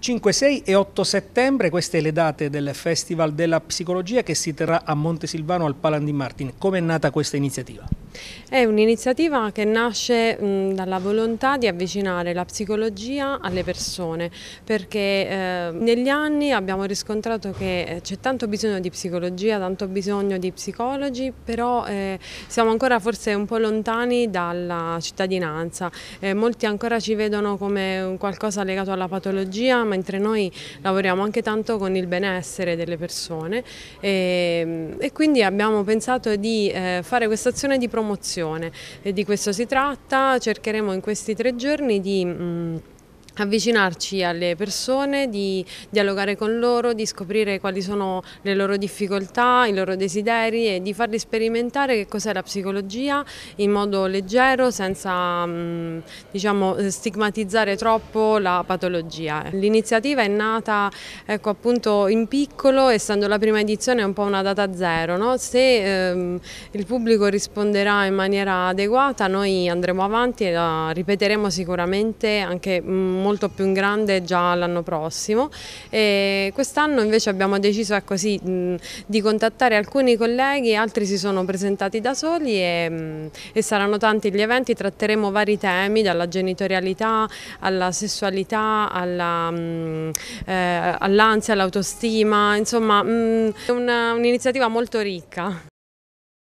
5, 6 e 8 settembre, queste le date del Festival della Psicologia che si terrà a Montesilvano al Palan di Martin. Come è nata questa iniziativa? È un'iniziativa che nasce mh, dalla volontà di avvicinare la psicologia alle persone perché eh, negli anni abbiamo riscontrato che eh, c'è tanto bisogno di psicologia, tanto bisogno di psicologi, però eh, siamo ancora forse un po' lontani dalla cittadinanza. Eh, molti ancora ci vedono come qualcosa legato alla patologia, mentre noi lavoriamo anche tanto con il benessere delle persone e, ehm, e quindi abbiamo pensato di eh, fare questa azione di promozione promozione. E di questo si tratta, cercheremo in questi tre giorni di... Mh, avvicinarci alle persone, di dialogare con loro, di scoprire quali sono le loro difficoltà, i loro desideri e di farli sperimentare che cos'è la psicologia in modo leggero senza mm, diciamo, stigmatizzare troppo la patologia. L'iniziativa è nata ecco, appunto in piccolo, essendo la prima edizione è un po' una data zero, no? se ehm, il pubblico risponderà in maniera adeguata noi andremo avanti e la ripeteremo sicuramente anche molto mm, molto più in grande già l'anno prossimo e quest'anno invece abbiamo deciso ecco, sì, di contattare alcuni colleghi, altri si sono presentati da soli e, e saranno tanti gli eventi, tratteremo vari temi dalla genitorialità alla sessualità, eh, all'ansia, alla, eh, all all'autostima, insomma è un'iniziativa molto ricca.